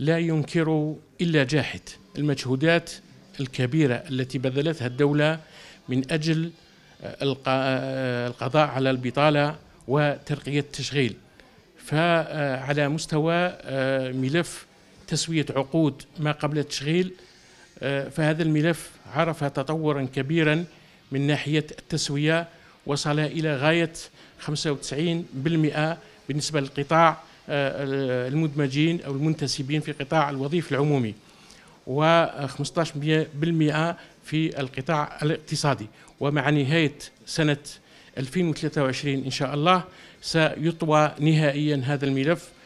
لا ينكر إلا جاحد المجهودات الكبيرة التي بذلتها الدولة من أجل آه، آه، القضاء على البطالة وترقية التشغيل فعلى مستوى آه، ملف تسوية عقود ما قبل التشغيل فهذا الملف عرف تطورا كبيرا من ناحية التسوية وصل إلى غاية 95% بالنسبة للقطاع آه، المدمجين أو المنتسبين في قطاع الوظيف العمومي و15% في القطاع الاقتصادي ومع نهاية سنة 2023 إن شاء الله سيطوى نهائيا هذا الملف